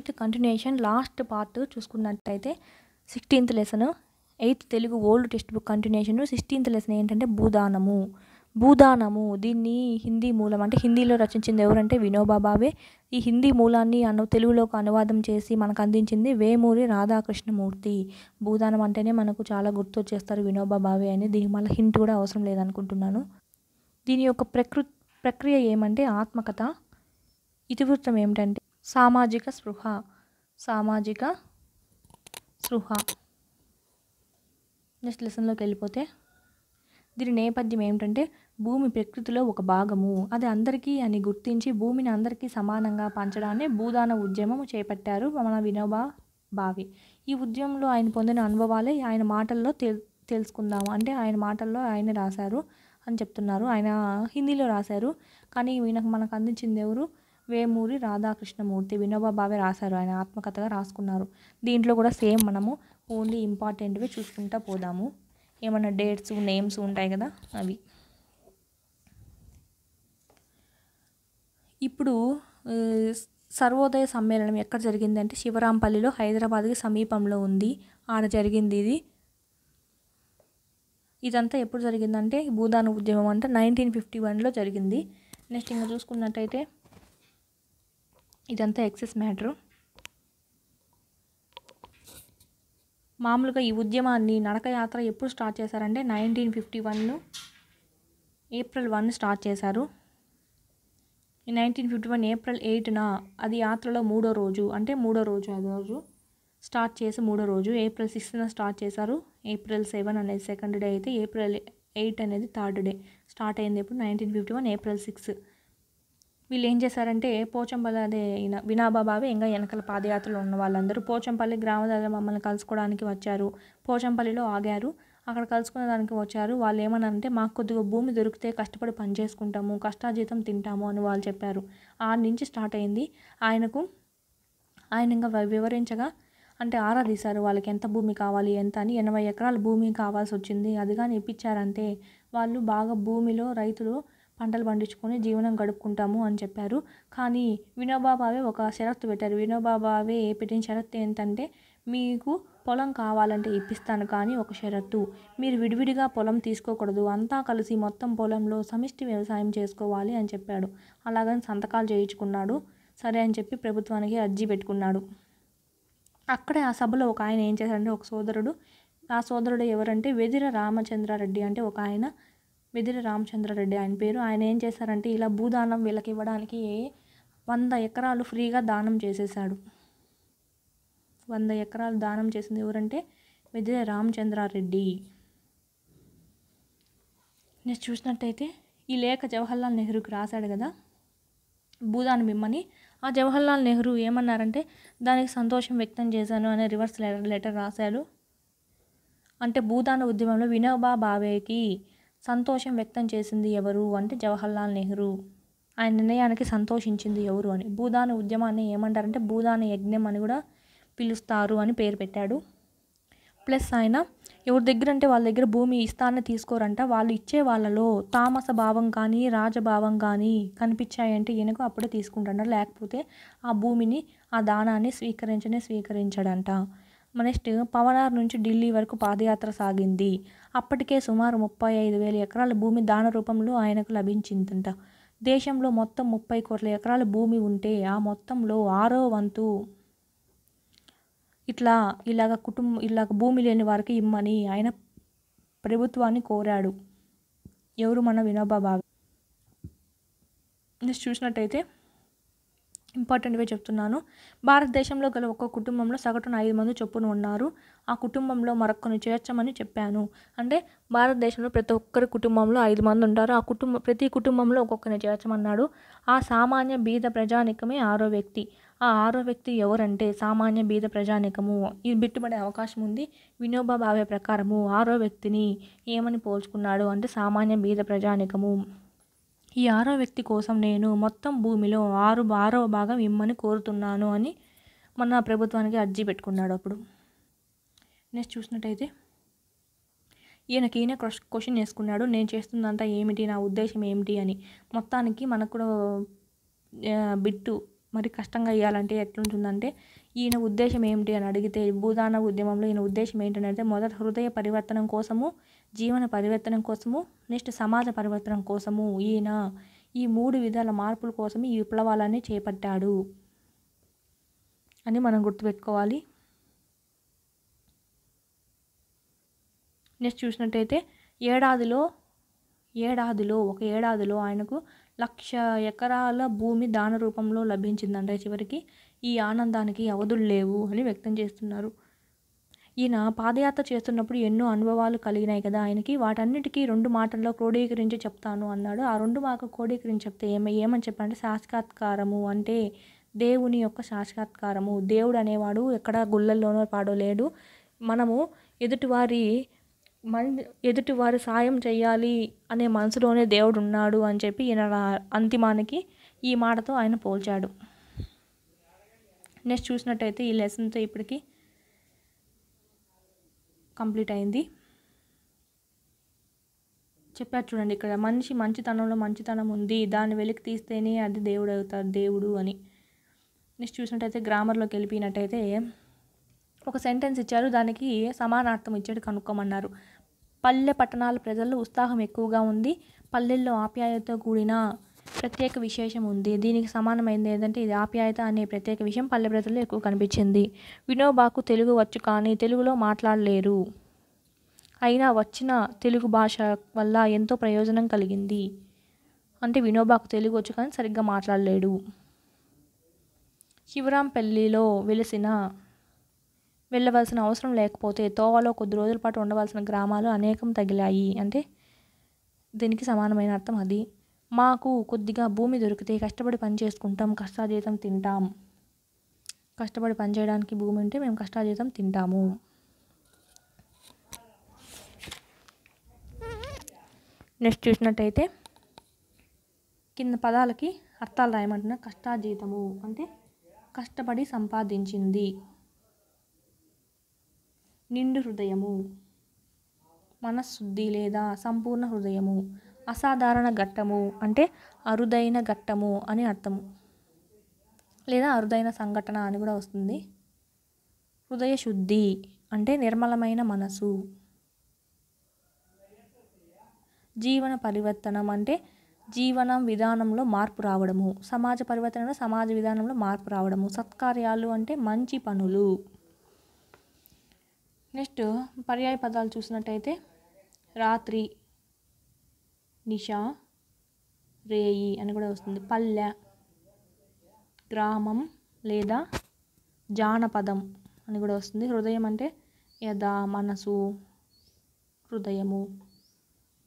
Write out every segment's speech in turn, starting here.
with continuation last part చూసుకున్నట్టయితే sixteenth lesson eighth Telugu old text book continuation sixteenth lesson ఏంటంటే భూదానము భూదానము దీన్ని హిందీ మూలం అంటే హిందీలో రచించింది ఎవరంటే వినోబా ఈ హిందీ మూలాన్ని అను తెలుగులోకి అనువాదం చేసి మనకు అందించింది వేమూరి రాధాకృష్ణమూర్తి భూదానం అంటేనే మనకు చాలా గుర్తొచ్చేస్తారు వినోబా భావే అని దీనికి మళ్ళీ హింట్ కూడా అవసరం లేదనుకుంటున్నాను దీని యొక్క ప్రకృ ప్రక్రియ ఏమంటే ఆత్మకథ ఇతివృత్తం ఏమిటంటే సామాజిక స్పృహ సామాజిక స్పృహ నెక్స్ట్ లెసన్లోకి వెళ్ళిపోతే దీని నేపథ్యం ఏమిటంటే భూమి ప్రకృతిలో ఒక భాగము అది అందరికీ అని గుర్తించి భూమిని అందరికీ సమానంగా పంచడాన్ని భూదాన ఉద్యమం చేపట్టారు మన వినోబా భావి ఈ ఉద్యమంలో ఆయన పొందిన అనుభవాలే ఆయన మాటల్లో తెల్ తెలుసుకుందాము అంటే ఆయన మాటల్లో ఆయన రాశారు అని చెప్తున్నారు ఆయన హిందీలో రాశారు కానీ ఈయనకు మనకు అందించింది ఎవరు వేమూరి రాధాకృష్ణమూర్తి వినోబాబావే రాశారు ఆయన ఆత్మకథగా రాసుకున్నారు దీంట్లో కూడా సేమ్ మనము ఓన్లీ ఇంపార్టెంట్వి చూసుకుంటా పోదాము ఏమైనా డేట్స్ నేమ్స్ ఉంటాయి కదా అవి ఇప్పుడు సర్వోదయ సమ్మేళనం ఎక్కడ జరిగిందంటే శివరాంపల్లిలో హైదరాబాద్కి సమీపంలో ఉంది ఆడ జరిగింది ఇది ఇదంతా ఎప్పుడు జరిగిందంటే భూదాన ఉద్యమం అంటే నైన్టీన్ ఫిఫ్టీ వన్లో జరిగింది నెక్స్ట్ ఇంకా చూసుకున్నట్టయితే ఇదంతా ఎక్సెస్ మ్యాటరు మామూలుగా ఈ ఉద్యమాన్ని నడకయాత్ర ఎప్పుడు స్టార్ట్ చేశారంటే nineteen fifty one April one start చేశారు నైన్టీన్ ఫిఫ్టీ వన్ ఏప్రిల్ ఎయిట్న అది యాత్రలో మూడో రోజు అంటే మూడో రోజు అది రోజు స్టార్ట్ చేసి మూడో రోజు ఏప్రిల్ సిక్స్త్న స్టార్ట్ చేశారు ఏప్రిల్ సెవెన్ అనేది సెకండ్ డే అయితే ఏప్రిల్ ఎయిట్ అనేది థర్డ్ డే స్టార్ట్ అయింది ఇప్పుడు nineteen fifty one April six వీళ్ళు ఏం చేశారంటే పోచంపల్లి అదే వినాబా ఇంకా వెనకల పాదయాత్రలో ఉన్న వాళ్ళందరూ పోచంపల్లి గ్రామ దగ్గర మమ్మల్ని కలుసుకోవడానికి వచ్చారు పోచంపల్లిలో ఆగారు అక్కడ కలుసుకున్న దానికి వచ్చారు వాళ్ళు ఏమనంటే మాకు కొద్దిగా భూమి దొరికితే కష్టపడి పని చేసుకుంటాము కష్టాజీతం తింటాము అని వాళ్ళు చెప్పారు ఆ నుంచి స్టార్ట్ అయింది ఆయనకు ఆయన ఇంకా వివరించగా అంటే తీశారు వాళ్ళకి ఎంత భూమి కావాలి ఎంత అని ఎనభై ఎకరాల భూమి కావాల్సి వచ్చింది అది కానీ ఇప్పించారంటే వాళ్ళు బాగా భూమిలో రైతులు పంటలు పండించుకొని జీవనం గడుపుకుంటాము అని చెప్పారు కానీ వినోబాబావే ఒక షరత్తు పెట్టారు వినోబాబావే పెట్టిన షరత్తు ఏంటంటే మీకు పొలం కావాలంటే ఇప్పిస్తాను కానీ ఒక షరత్తు మీరు విడివిడిగా పొలం తీసుకోకూడదు అంతా కలిసి మొత్తం పొలంలో సమిష్టి వ్యవసాయం చేసుకోవాలి అని చెప్పాడు అలాగని సంతకాలు చేయించుకున్నాడు సరే అని చెప్పి ప్రభుత్వానికి అర్జీ పెట్టుకున్నాడు అక్కడే ఆ సభలో ఒక ఆయన ఏం చేశారంటే ఒక సోదరుడు ఆ సోదరుడు ఎవరంటే వెదిర రామచంద్రారెడ్డి అంటే ఒక ఆయన వెదిర రామచంద్రారెడ్డి ఆయన పేరు ఆయన ఏం చేశారంటే ఇలా భూదానం వీళ్ళకి ఇవ్వడానికి వంద ఎకరాలు ఫ్రీగా దానం చేసేసాడు వంద ఎకరాలు దానం చేసింది ఎవరంటే వెదిర రామచంద్రారెడ్డి నేను చూసినట్టయితే ఈ లేఖ జవహర్లాల్ నెహ్రూకి రాశాడు కదా భూదానం ఇమ్మని ఆ జవహర్లాల్ నెహ్రూ ఏమన్నారంటే దానికి సంతోషం వ్యక్తం చేశాను అనే రివర్స్ లెటర్ లెటర్ రాశాడు అంటే భూదాన ఉద్యమంలో వినోబా భావేకి సంతోషం వ్యక్తం చేసింది ఎవరు అంటే జవహర్లాల్ నెహ్రూ ఆయన నిర్ణయానికి సంతోషించింది ఎవరు అని భూదాన ఉద్యమాన్ని ఏమంటారంటే భూదాన యజ్ఞం అని కూడా పిలుస్తారు అని పేరు పెట్టాడు ప్లస్ ఆయన ఎవరి దగ్గర అంటే వాళ్ళ దగ్గర భూమి ఇస్తానని తీసుకోరంట వాళ్ళు ఇచ్చే వాళ్ళలో తామస భావం కానీ రాజభావం కానీ కనిపించాయంటే ఈయనకు అప్పుడే తీసుకుంటాడు లేకపోతే ఆ భూమిని ఆ దానాన్ని స్వీకరించనే స్వీకరించాడంట నెక్స్ట్ పవనార్ నుంచి ఢిల్లీ వరకు పాదయాత్ర సాగింది అప్పటికే సుమారు ముప్పై ఐదు వేల ఎకరాల భూమి దాన రూపంలో ఆయనకు లభించిందంట దేశంలో మొత్తం ముప్పై కోట్ల ఎకరాల భూమి ఉంటే ఆ మొత్తంలో ఆరో వంతు ఇట్లా ఇలాగ కుటుంబం ఇలాగ భూమి లేని వారికి ఇమ్మని ఆయన ప్రభుత్వాన్ని కోరాడు ఎవరు మన వినోబా నెక్స్ట్ చూసినట్టయితే ఇంపార్టెంట్గా చెప్తున్నాను భారతదేశంలో గల ఒక్క కుటుంబంలో సగటున ఐదు మంది చొప్పున ఉన్నారు ఆ కుటుంబంలో మరొకరిని చేర్చమని చెప్పాను అంటే భారతదేశంలో ప్రతి ఒక్కరి కుటుంబంలో ఐదు మంది ఉంటారు ఆ కుటుంబ ప్రతి కుటుంబంలో ఒక్కొక్కరిని చేర్చమన్నాడు ఆ సామాన్య బీద ప్రజానికమే ఆరో వ్యక్తి ఆ ఆరో వ్యక్తి ఎవరంటే సామాన్య బీద ప్రజానికము ఇది బిట్టుబడే అవకాశం ఉంది వినోబా భావే ప్రకారము ఆరో వ్యక్తిని ఏమని పోల్చుకున్నాడు అంటే సామాన్య బీద ప్రజానికము ఈ ఆరో వ్యక్తి కోసం నేను మొత్తం భూమిలో ఆరు ఆరో భాగం ఇమ్మని కోరుతున్నాను అని మన ప్రభుత్వానికి అర్జీ పెట్టుకున్నాడు అప్పుడు నెక్స్ట్ చూసినట్టయితే ఈయనకి ఈయన క్వశ్చన్ వేసుకున్నాడు నేను చేస్తుందంతా ఏమిటి నా ఉద్దేశం ఏమిటి అని మొత్తానికి మనకు కూడా బిట్టు మరి కష్టంగా ఇవ్వాలంటే ఎట్లుంటుందంటే ఈయన ఉద్దేశం ఏమిటి అని అడిగితే భూదాన ఉద్యమంలో ఈయన ఉద్దేశం ఏంటంటే మొదట హృదయ పరివర్తనం కోసము జీవన పరివర్తనం కోసము నెక్స్ట్ సమాజ పరివర్తనం కోసము ఈయన ఈ మూడు విధాల మార్పుల కోసమే ఈ విప్లవాలని చేపట్టాడు అని మనం గుర్తుపెట్టుకోవాలి నెక్స్ట్ చూసినట్టయితే ఏడాదిలో ఏడాదిలో ఒక ఏడాదిలో ఆయనకు లక్ష ఎకరాల భూమి దాన రూపంలో లభించిందంటే చివరికి ఈ ఆనందానికి అవధులు లేవు అని వ్యక్తం చేస్తున్నారు ఈయన పాదయాత్ర చేస్తున్నప్పుడు ఎన్నో అనుభవాలు కలిగినాయి కదా ఆయనకి వాటన్నిటికీ రెండు మాటల్లో క్రోడీకరించి చెప్తాను అన్నాడు ఆ రెండు మాకు క్రోడీకరించి చెప్తే ఏమై ఏమని చెప్పంటే సాక్షాత్కారము అంటే దేవుని యొక్క సాక్షాత్కారము దేవుడు అనేవాడు ఎక్కడ గుళ్ళల్లోనో పాడో లేడు మనము ఎదుటివారి మన ఎదుటివారు సాయం చేయాలి అనే మనసులోనే దేవుడు ఉన్నాడు అని చెప్పి ఈయన అంతిమానికి ఈ మాటతో ఆయన పోల్చాడు నెక్స్ట్ చూసినట్టయితే ఈ లెసన్తో ఇప్పటికి కంప్లీట్ అయింది చెప్పారు చూడండి ఇక్కడ మనిషి మంచితనంలో మంచితనం ఉంది దాన్ని వెలికి తీస్తేనే అది దేవుడు అవుతారు దేవుడు అని నెక్స్ట్ చూసినట్టయితే గ్రామర్లోకి వెళ్ళిపోయినట్టయితే ఒక సెంటెన్స్ ఇచ్చారు దానికి సమానార్థం ఇచ్చాడు కనుక్కోమన్నారు పల్లె పట్టణాల ప్రజల్లో ఉత్సాహం ఎక్కువగా ఉంది పల్లెల్లో ఆప్యాయతో కూడిన ప్రత్యేక విశేషం ఉంది దీనికి సమానమైనది ఏంటంటే ఇది ఆప్యాయత అనే ప్రత్యేక విషయం పల్లెబ్రతలో ఎక్కువ కనిపించింది వినోబాకు తెలుగు వచ్చు కానీ తెలుగులో మాట్లాడలేరు అయినా వచ్చిన తెలుగు భాష వల్ల ఎంతో ప్రయోజనం కలిగింది అంటే వినోబాకు తెలుగు వచ్చు కానీ సరిగ్గా మాట్లాడలేడు శివరాంపల్లిలో వెలిసిన వెళ్ళవలసిన అవసరం లేకపోతే తోవలో కొద్ది రోజుల పాటు ఉండవలసిన గ్రామాలు అనేకం తగిలాయి అంటే దీనికి సమానమైన అర్థం అది మాకు కొద్దిగా భూమి దొరికితే కష్టపడి పని చేసుకుంటాం కష్టాజీతం తింటాం కష్టపడి పని చేయడానికి భూమి ఉంటే మేము కష్టాజీతం తింటాము నెక్స్ట్ చూసినట్టయితే కింద పదాలకి అర్థాలు రాయమంటున్న కష్టాజీతము అంటే కష్టపడి సంపాదించింది నిండు హృదయము మనశుద్ధి లేదా సంపూర్ణ హృదయము అసాధారణ ఘట్టము అంటే అరుదైన ఘట్టము అని అర్థము లేదా అరుదైన సంఘటన అని కూడా వస్తుంది హృదయ శుద్ధి అంటే నిర్మలమైన మనసు జీవన పరివర్తనం అంటే జీవన విధానంలో మార్పు రావడము సమాజ పరివర్తనలో సమాజ విధానంలో మార్పు రావడము సత్కార్యాలు అంటే మంచి పనులు నెక్స్ట్ పర్యాయ పదాలు చూసినట్టయితే రాత్రి నిషా రేయి అని కూడా వస్తుంది పల్లె గ్రామం లేదా జానపదం అని కూడా వస్తుంది హృదయం అంటే యథ మనసు హృదయము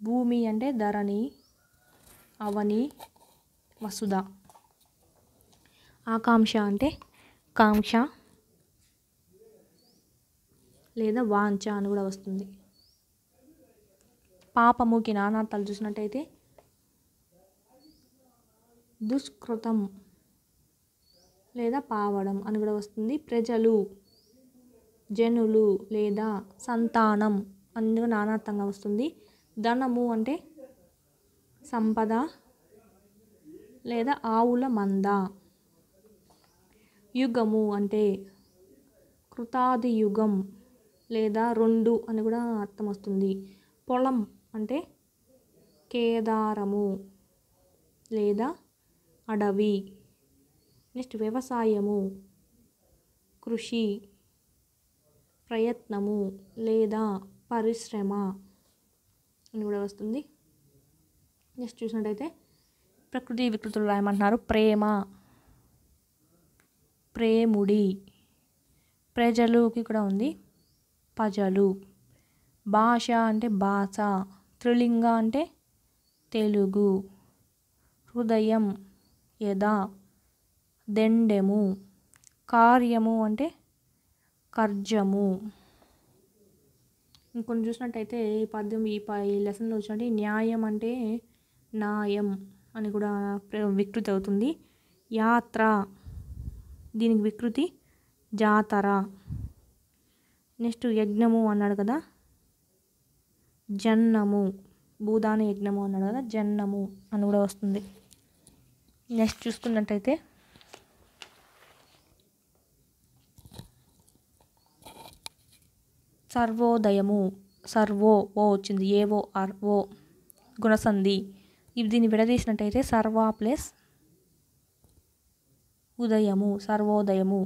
భూమి అంటే ధరణి అవని వసుధ ఆకాంక్ష అంటే కాంక్ష లేదా వాంఛ అని కూడా వస్తుంది పాపముకి నానార్థాలు చూసినట్టయితే దుష్కృతం లేదా పావడం అని కూడా వస్తుంది ప్రజలు జనులు లేదా సంతానం అందుకు నానార్థంగా వస్తుంది ధనము అంటే సంపద లేదా ఆవుల మంద యుగము అంటే కృతాది యుగం లేదా రెండు అని కూడా అర్థం వస్తుంది పొలం అంటే కేదారము లేదా అడవి నెక్స్ట్ వ్యవసాయము కృషి ప్రయత్నము లేదా పరిశ్రమ అని కూడా వస్తుంది నెక్స్ట్ చూసినట్టయితే ప్రకృతి వికృతులు రాయమంటున్నారు ప్రేమ ప్రేముడి ప్రజలుకి కూడా ఉంది ప్రజలు భాష అంటే భాష త్రిలింగ అంటే తెలుగు హృదయం యథ దెండెము కార్యము అంటే కర్జము ఇంకొన్ని చూసినట్టయితే ఈ పద్యం ఈ పై ఈ లెసన్లో వచ్చినట్టు న్యాయం అంటే న్యాయం అని కూడా వికృతి అవుతుంది యాత్ర దీనికి వికృతి జాతర నెక్స్ట్ యజ్ఞము అన్నాడు కదా జన్నము భూదాన యజ్ఞము అన్నాడు కదా జన్నము అని కూడా వస్తుంది నెక్స్ట్ చూసుకున్నట్టయితే సర్వోదయము సర్వో ఓ వచ్చింది ఏవో ఆర్ ఓ గుణసంధి ఇవి దీన్ని విడదీసినట్టయితే సర్వ ప్లస్ ఉదయము సర్వోదయము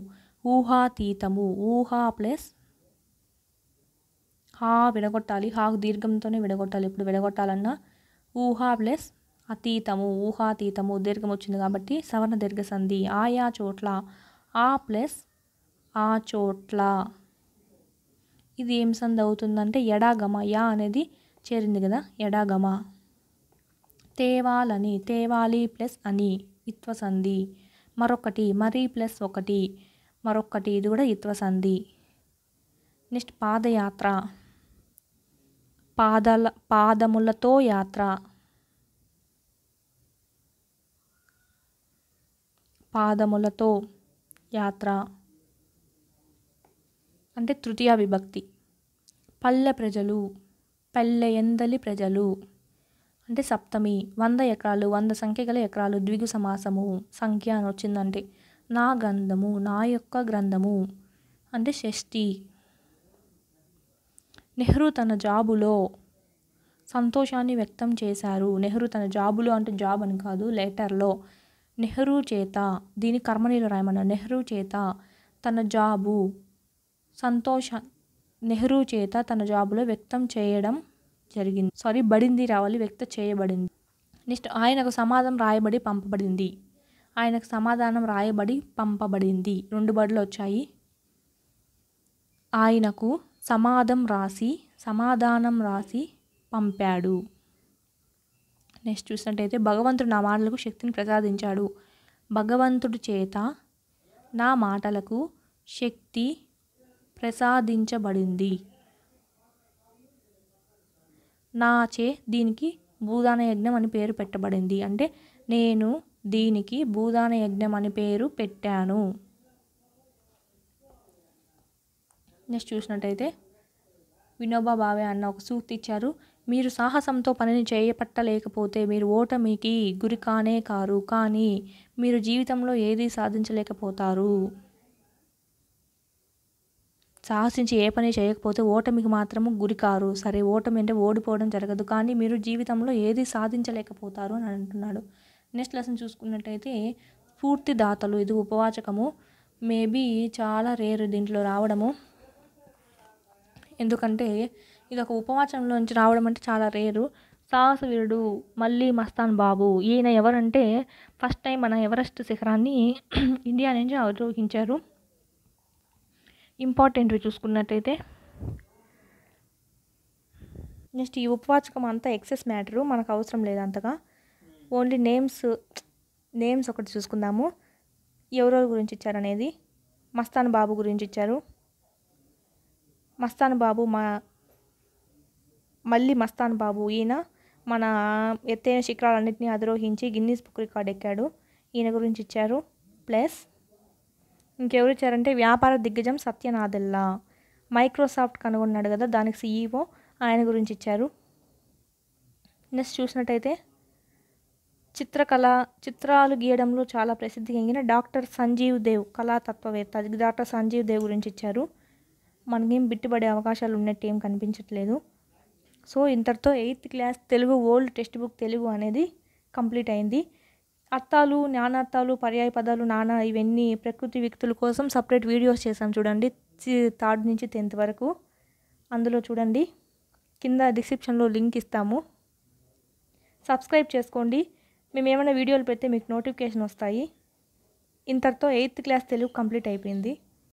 ఊహాతీతము ఊహా ప్లస్ హా విడగొట్టాలి హాకు దీర్ఘంతోనే విడగొట్టాలి ఇప్పుడు విడగొట్టాలన్నా ఊహా ప్లస్ అతీతము ఊహాతీతము దీర్ఘం వచ్చింది కాబట్టి సవర్ణ దీర్ఘ సంధి ఆయా చోట్ల ఆ ప్లస్ ఆ చోట్ల ఇది ఏం సంధి అవుతుందంటే ఎడాగమ యా అనేది చేరింది కదా ఎడాగమ తేవాలని తేవాలి ప్లస్ అని ఇత్వ సంధి మరొకటి మరి ప్లస్ ఒకటి మరొకటి ఇది కూడా ఇత్వ సంధి నెక్స్ట్ పాదయాత్ర పాదాల పాదములతో యాత్ర పాదములతో యాత్ర అంటే తృతీయ విభక్తి పల్లె ప్రజలు పల్లె ఎందలి ప్రజలు అంటే సప్తమి వంద ఎకరాలు వంద సంఖ్య గల ఎకరాలు ద్విగు సమాసము సంఖ్య అని వచ్చిందంటే నా గంధము నా యొక్క గ్రంథము అంటే షష్ఠి నెహ్రూ తన జాబులో సంతోషాన్ని వ్యక్తం చేశారు నెహ్రూ తన జాబులో అంటే జాబ్ అని కాదు లెటర్లో నెహ్రూ చేత దీని కర్మనీలు రాయమన్న నెహ్రూ చేత తన జాబు సంతోష నెహ్రూ చేత తన జాబులో వ్యక్తం చేయడం జరిగింది సారీ బడింది రావాలి వ్యక్తం చేయబడింది నెక్స్ట్ ఆయనకు సమాధానం రాయబడి పంపబడింది ఆయనకు సమాధానం రాయబడి పంపబడింది రెండు బడులు వచ్చాయి ఆయనకు సమాధం రాసి సమాధానం రాసి పంపాడు నెక్స్ట్ చూసినట్టయితే భగవంతుడు నా మాటలకు శక్తిని ప్రసాదించాడు భగవంతుడు చేత నా మాటలకు శక్తి ప్రసాదించబడింది నాచే దీనికి భూదాన యజ్ఞం అని పేరు పెట్టబడింది అంటే నేను దీనికి భూదాన యజ్ఞం అని పేరు పెట్టాను నెక్స్ట్ చూసినట్టయితే వినోబా భావే అన్న ఒక సూక్తి ఇచ్చారు మీరు సాహసంతో పనిని చేయపట్టలేకపోతే మీరు ఓటమికి గురి కానే కారు కానీ మీరు జీవితంలో ఏది సాధించలేకపోతారు సాహసించి ఏ పని చేయకపోతే ఓటమికి మాత్రము కారు సరే ఓటమి అంటే ఓడిపోవడం జరగదు కానీ మీరు జీవితంలో ఏది సాధించలేకపోతారు అని అంటున్నాడు నెక్స్ట్ లెసన్ చూసుకున్నట్టయితే స్ఫూర్తిదాతలు ఇది ఉపవాచకము మేబీ చాలా రేరు దీంట్లో రావడము ఎందుకంటే ఇది ఒక ఉపవాచంలోంచి రావడం అంటే చాలా రేరు సాహస వీరుడు మళ్ళీ మస్తాన్ బాబు ఈయన ఎవరంటే ఫస్ట్ టైం మన ఎవరెస్ట్ శిఖరాన్ని ఇండియా నుంచి అవరోహించారు ఇంపార్టెంట్వి చూసుకున్నట్టయితే నెక్స్ట్ ఈ ఉపవాచకం అంతా ఎక్సెస్ మ్యాటరు మనకు అవసరం లేదు అంతగా ఓన్లీ నేమ్స్ నేమ్స్ ఒకటి చూసుకుందాము ఎవరెవరి గురించి ఇచ్చారనేది మస్తాన్ బాబు గురించి ఇచ్చారు మస్తాన్ బాబు మా మళ్ళీ మస్తాన్ బాబు ఈయన మన ఎత్తైన శిఖరాలన్నింటినీ అధిరోహించి గిన్నీస్ బుక్ రికార్డ్ ఎక్కాడు ఈయన గురించి ఇచ్చారు ప్లస్ ఇంకెవరు ఇచ్చారంటే వ్యాపార దిగ్గజం సత్యనాథల్లా మైక్రోసాఫ్ట్ కనుగొన్నాడు కదా దానికి సీఈఓ ఆయన గురించి ఇచ్చారు నెక్స్ట్ చూసినట్టయితే చిత్రకళ చిత్రాలు గీయడంలో చాలా ప్రసిద్ధి చెందిన డాక్టర్ సంజీవ్ దేవ్ కళాతత్వవేత్త డాక్టర్ సంజీవ్ దేవ్ గురించి ఇచ్చారు మనకేం బిట్టుబడే అవకాశాలు ఉన్నట్టు ఏం కనిపించట్లేదు సో ఇంతటితో eighth class Telugu old text book Telugu అనేది కంప్లీట్ అయింది అర్థాలు నానార్థాలు పర్యాయ పదాలు నానా ఇవన్నీ ప్రకృతి వ్యక్తుల కోసం సపరేట్ వీడియోస్ చేశాం చూడండి థర్డ్ నుంచి టెన్త్ వరకు అందులో చూడండి కింద డిస్క్రిప్షన్లో లింక్ ఇస్తాము సబ్స్క్రైబ్ చేసుకోండి మేము ఏమైనా వీడియోలు పెడితే మీకు నోటిఫికేషన్ వస్తాయి ఇంతటితో ఎయిత్ క్లాస్ తెలుగు కంప్లీట్ అయిపోయింది